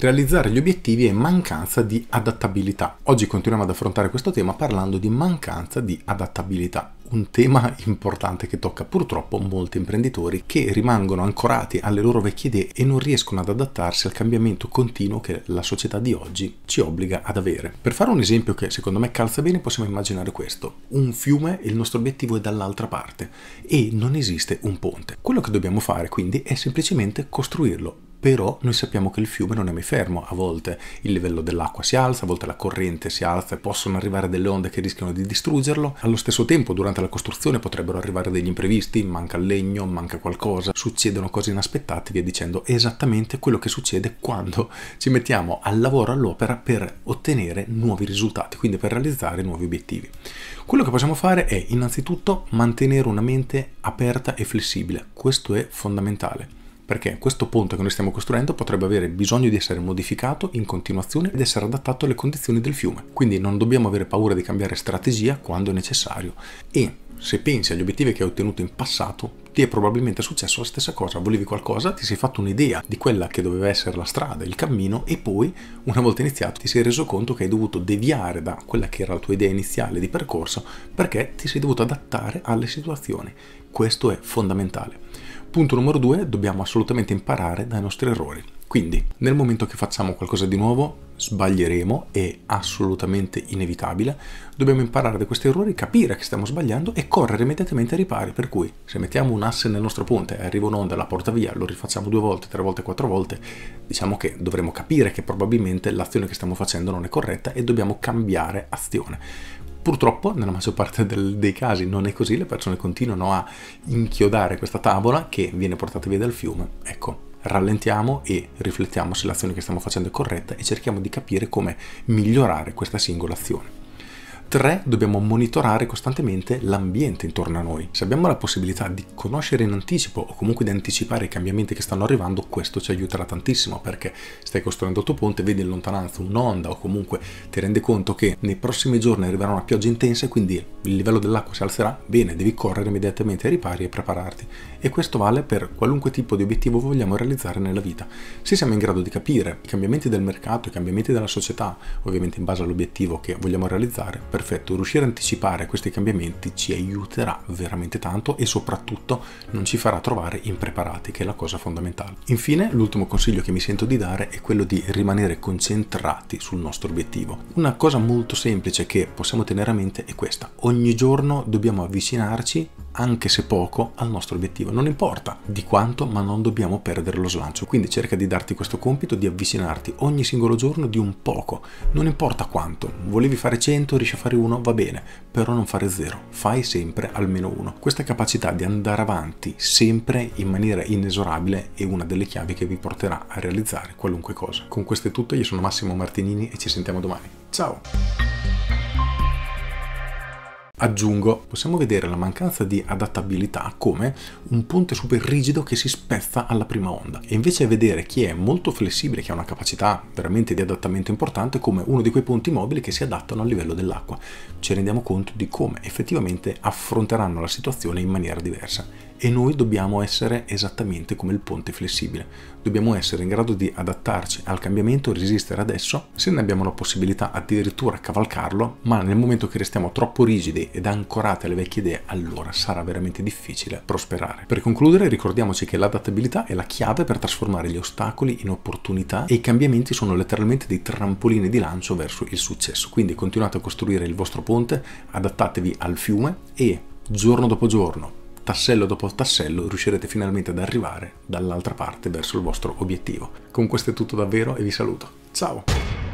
Realizzare gli obiettivi è mancanza di adattabilità. Oggi continuiamo ad affrontare questo tema parlando di mancanza di adattabilità un tema importante che tocca purtroppo molti imprenditori che rimangono ancorati alle loro vecchie idee e non riescono ad adattarsi al cambiamento continuo che la società di oggi ci obbliga ad avere. Per fare un esempio che secondo me calza bene possiamo immaginare questo. Un fiume, e il nostro obiettivo è dall'altra parte e non esiste un ponte. Quello che dobbiamo fare quindi è semplicemente costruirlo però noi sappiamo che il fiume non è mai fermo, a volte il livello dell'acqua si alza, a volte la corrente si alza e possono arrivare delle onde che rischiano di distruggerlo, allo stesso tempo durante la costruzione potrebbero arrivare degli imprevisti, manca il legno, manca qualcosa, succedono cose inaspettate, via dicendo è esattamente quello che succede quando ci mettiamo al lavoro, all'opera per ottenere nuovi risultati, quindi per realizzare nuovi obiettivi. Quello che possiamo fare è innanzitutto mantenere una mente aperta e flessibile, questo è fondamentale perché questo ponte che noi stiamo costruendo potrebbe avere bisogno di essere modificato in continuazione ed essere adattato alle condizioni del fiume. Quindi non dobbiamo avere paura di cambiare strategia quando è necessario. E se pensi agli obiettivi che hai ottenuto in passato, ti è probabilmente successo la stessa cosa, volevi qualcosa, ti sei fatto un'idea di quella che doveva essere la strada, il cammino e poi, una volta iniziato, ti sei reso conto che hai dovuto deviare da quella che era la tua idea iniziale di percorso perché ti sei dovuto adattare alle situazioni. Questo è fondamentale. Punto numero due, dobbiamo assolutamente imparare dai nostri errori. Quindi, nel momento che facciamo qualcosa di nuovo, sbaglieremo, è assolutamente inevitabile, dobbiamo imparare da questi errori, capire che stiamo sbagliando e correre immediatamente ai ripari, per cui se mettiamo un asse nel nostro ponte, arriva un'onda, la porta via, lo rifacciamo due volte, tre volte, quattro volte, diciamo che dovremo capire che probabilmente l'azione che stiamo facendo non è corretta e dobbiamo cambiare azione. Purtroppo nella maggior parte del, dei casi non è così, le persone continuano a inchiodare questa tavola che viene portata via dal fiume. Ecco, rallentiamo e riflettiamo se l'azione che stiamo facendo è corretta e cerchiamo di capire come migliorare questa singola azione. 3. dobbiamo monitorare costantemente l'ambiente intorno a noi. Se abbiamo la possibilità di conoscere in anticipo o comunque di anticipare i cambiamenti che stanno arrivando, questo ci aiuterà tantissimo perché stai costruendo il tuo ponte, vedi in lontananza un'onda o comunque ti rendi conto che nei prossimi giorni arriverà una pioggia intensa e quindi il livello dell'acqua si alzerà, bene, devi correre immediatamente ai ripari e prepararti. E questo vale per qualunque tipo di obiettivo vogliamo realizzare nella vita. Se siamo in grado di capire i cambiamenti del mercato, i cambiamenti della società, ovviamente in base all'obiettivo che vogliamo realizzare, per perfetto, riuscire a anticipare questi cambiamenti ci aiuterà veramente tanto e soprattutto non ci farà trovare impreparati, che è la cosa fondamentale. Infine, l'ultimo consiglio che mi sento di dare è quello di rimanere concentrati sul nostro obiettivo. Una cosa molto semplice che possiamo tenere a mente è questa. Ogni giorno dobbiamo avvicinarci anche se poco, al nostro obiettivo. Non importa di quanto, ma non dobbiamo perdere lo slancio. Quindi cerca di darti questo compito di avvicinarti ogni singolo giorno di un poco. Non importa quanto. Volevi fare 100, riesci a fare 1, va bene, però non fare 0. Fai sempre almeno 1. Questa capacità di andare avanti sempre in maniera inesorabile è una delle chiavi che vi porterà a realizzare qualunque cosa. Con questo è tutto, io sono Massimo Martinini e ci sentiamo domani. Ciao! Aggiungo, possiamo vedere la mancanza di adattabilità come un ponte super rigido che si spezza alla prima onda e invece vedere chi è molto flessibile, che ha una capacità veramente di adattamento importante come uno di quei ponti mobili che si adattano al livello dell'acqua. Ci rendiamo conto di come effettivamente affronteranno la situazione in maniera diversa e noi dobbiamo essere esattamente come il ponte flessibile. Dobbiamo essere in grado di adattarci al cambiamento, resistere adesso, se ne abbiamo la possibilità addirittura cavalcarlo, ma nel momento che restiamo troppo rigidi ed ancorati alle vecchie idee, allora sarà veramente difficile prosperare. Per concludere ricordiamoci che l'adattabilità è la chiave per trasformare gli ostacoli in opportunità e i cambiamenti sono letteralmente dei trampolini di lancio verso il successo. Quindi continuate a costruire il vostro ponte, adattatevi al fiume e giorno dopo giorno, tassello dopo tassello riuscirete finalmente ad arrivare dall'altra parte verso il vostro obiettivo. Con questo è tutto davvero e vi saluto. Ciao!